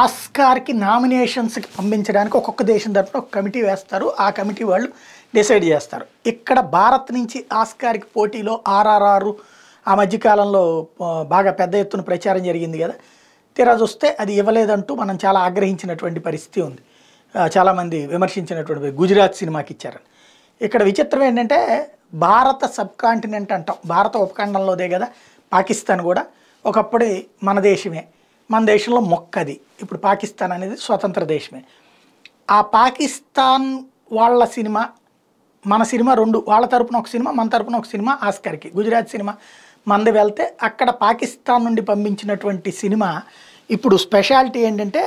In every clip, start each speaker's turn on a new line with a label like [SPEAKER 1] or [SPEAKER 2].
[SPEAKER 1] ఆస్కార్కి నామినేషన్స్కి పంపించడానికి ఒక్కొక్క దేశం తరఫున ఒక కమిటీ వేస్తారు ఆ కమిటీ వాళ్ళు డిసైడ్ చేస్తారు ఇక్కడ భారత్ నుంచి ఆస్కార్కి పోటీలో ఆర్ఆర్ఆర్ ఆ మధ్యకాలంలో బాగా పెద్ద ఎత్తున ప్రచారం జరిగింది కదా తీరా చూస్తే అది ఇవ్వలేదంటూ మనం చాలా ఆగ్రహించినటువంటి పరిస్థితి ఉంది చాలామంది విమర్శించినటువంటి గుజరాత్ సినిమాకి ఇచ్చారని ఇక్కడ విచిత్రం ఏంటంటే భారత సబ్ కాంటినెంట్ అంటాం భారత ఉపఖండంలోదే కదా పాకిస్తాన్ కూడా ఒకప్పుడు మన దేశమే మన దేశంలో మొక్కది ఇప్పుడు పాకిస్తాన్ అనేది స్వతంత్ర దేశమే ఆ పాకిస్తాన్ వాళ్ళ సినిమా మన సినిమా రెండు వాళ్ళ తరపున ఒక సినిమా మన తరపున ఒక సినిమా ఆస్కర్కి గుజరాత్ సినిమా మంది వెళ్తే అక్కడ పాకిస్తాన్ నుండి పంపించినటువంటి సినిమా ఇప్పుడు స్పెషాలిటీ ఏంటంటే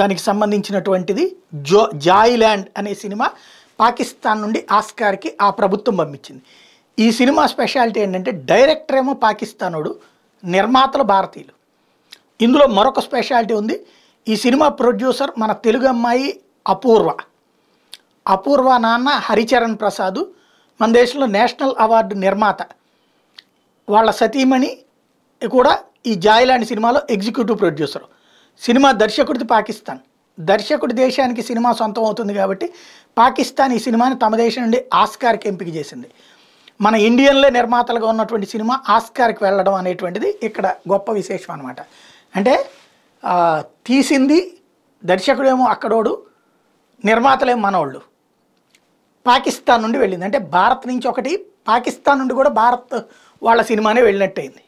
[SPEAKER 1] దానికి సంబంధించినటువంటిది జో ల్యాండ్ అనే సినిమా పాకిస్తాన్ నుండి ఆస్కార్కి ఆ ప్రభుత్వం పంపించింది ఈ సినిమా స్పెషాలిటీ ఏంటంటే డైరెక్టర్ ఏమో పాకిస్తానోడు నిర్మాతలు భారతీయులు ఇందులో మరొక స్పెషాలిటీ ఉంది ఈ సినిమా ప్రొడ్యూసర్ మన తెలుగు అమ్మాయి అపూర్వ అపూర్వ నాన్న హరిచరణ్ ప్రసాద్ మన దేశంలో నేషనల్ అవార్డు నిర్మాత వాళ్ళ సతీమణి కూడా ఈ జాయిలాండ్ సినిమాలో ఎగ్జిక్యూటివ్ ప్రొడ్యూసర్ సినిమా దర్శకుడిది పాకిస్తాన్ దర్శకుడి దేశానికి సినిమా సొంతం అవుతుంది కాబట్టి పాకిస్తాన్ ఈ సినిమాని తమ దేశం నుండి ఆస్కార్కి ఎంపిక చేసింది మన ఇండియన్లే నిర్మాతలుగా ఉన్నటువంటి సినిమా ఆస్కార్కి వెళ్ళడం అనేటువంటిది ఇక్కడ గొప్ప విశేషం అనమాట అంటే తీసింది దర్శకుడేమో అక్కడోడు నిర్మాతలేమో మనోళ్ళు పాకిస్తాన్ నుండి వెళ్ళింది అంటే భారత్ నుంచి ఒకటి పాకిస్తాన్ నుండి కూడా భారత్ వాళ్ళ సినిమానే వెళ్ళినట్టయింది